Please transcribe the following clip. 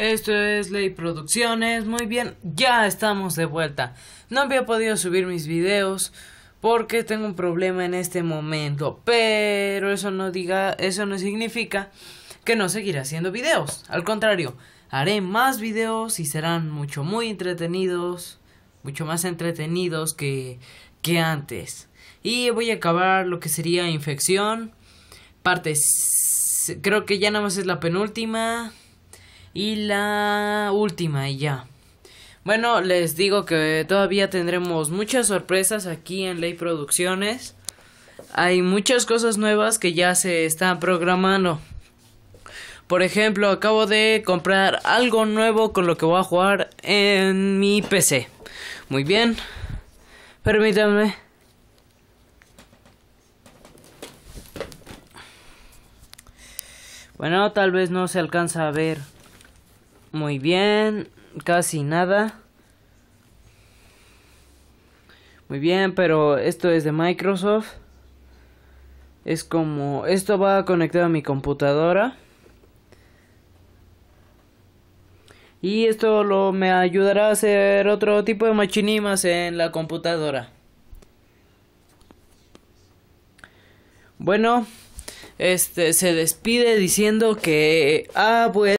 Esto es Ley Producciones. Muy bien, ya estamos de vuelta. No había podido subir mis videos porque tengo un problema en este momento, pero eso no diga, eso no significa que no seguiré haciendo videos. Al contrario, haré más videos y serán mucho muy entretenidos, mucho más entretenidos que que antes. Y voy a acabar lo que sería infección parte creo que ya nada más es la penúltima y la última y ya. Bueno, les digo que todavía tendremos muchas sorpresas aquí en Ley Producciones. Hay muchas cosas nuevas que ya se están programando. Por ejemplo, acabo de comprar algo nuevo con lo que voy a jugar en mi PC. Muy bien. Permítanme. Bueno, tal vez no se alcanza a ver. Muy bien, casi nada. Muy bien, pero esto es de Microsoft. Es como... Esto va a conectado a mi computadora. Y esto lo, me ayudará a hacer otro tipo de machinimas en la computadora. Bueno, este se despide diciendo que... Ah, pues...